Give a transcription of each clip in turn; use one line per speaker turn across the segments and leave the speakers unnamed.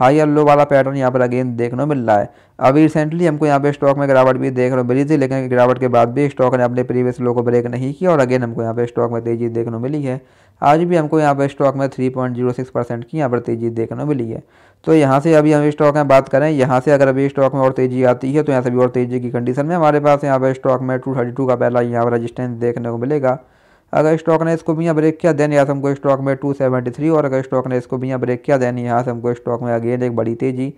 high और लो वाला pattern यहाँ पर अगेन देखने को मिल रहा है अभी रिसेंटली हमको यहाँ पे स्टॉक में गिरावट भी देखने को मिली थी लेकिन गिरावट के बाद भी स्टॉक ने अपने प्रीवियस लो को ब्रेक नहीं किया और अगेन हमको यहाँ पे स्टॉक में तेजी देखने को मिली है आज भी हमको यहाँ पे स्टॉक में 3.06 परसेंट की यहाँ पर तेजी देखने को मिली है तो यहाँ से अभी हम स्टॉक में बात करें यहाँ से अगर अभी स्टॉक में और तेजी आती है तो यहाँ से भी और तेजी की कंडीशन में हमारे पास यहाँ पर स्टॉक में टू का पहला यहाँ पर रजिस्टेंस देखने को मिलेगा अगर स्टॉक ने इसको भी यहाँ ब्रेक किया देन यहाँ से हमको स्टॉक में टू सेवेंटी थ्री और अगर स्टॉक ने इसको भी यहाँ ब्रेक किया देन यहाँ से हमको स्टॉक में अगेन एक बड़ी तेज़ी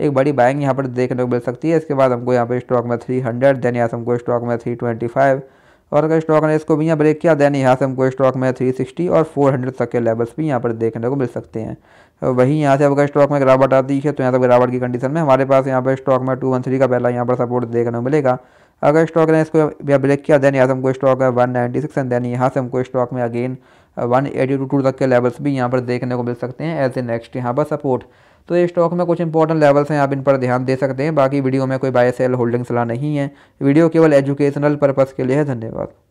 एक बड़ी बाइंग यहाँ पर देखने को मिल सकती है इसके बाद हमको यहाँ पर स्टॉक में थ्री हंड्रेड देन यहाँ से हमको स्टॉक में थ्री ट्वेंटी फाइव और अगर स्टॉक ने इसको भी यहाँ ब्रेक किया देन यहाँ से हमको स्टॉक में सिक्सटी और हंड्रेड तक के लेवल्स भी यहाँ पर देखने को मिल सकते हैं तो वहीं यहाँ से अगर स्टॉक में गिरावट आती है तो यहाँ से गिरावट की कंडीशन में हमारे पास यहाँ पर स्टॉक में थ्री का पहला यहाँ पर सपोर्ट देखने को मिलेगा अगर स्टॉक ने इसको या ब्रेक किया देन यहाँ से हमको स्टॉक है one ninety six and then यहाँ से हमको स्टॉक में again one eighty two two तक के लेवल्स भी यहाँ पर देखने को मिल सकते हैं एज ए नेक्स्ट यहाँ पर सपोर्ट तो ये स्टॉक में कुछ इंपॉर्टेंट लेवल्स हैं आप इन पर ध्यान दे सकते हैं बाकी वीडियो में कोई बाय सेल होल्डिंग सलाह नहीं है वीडियो केवल एजुकेशनल पर्पज़ के लिए है धन्यवाद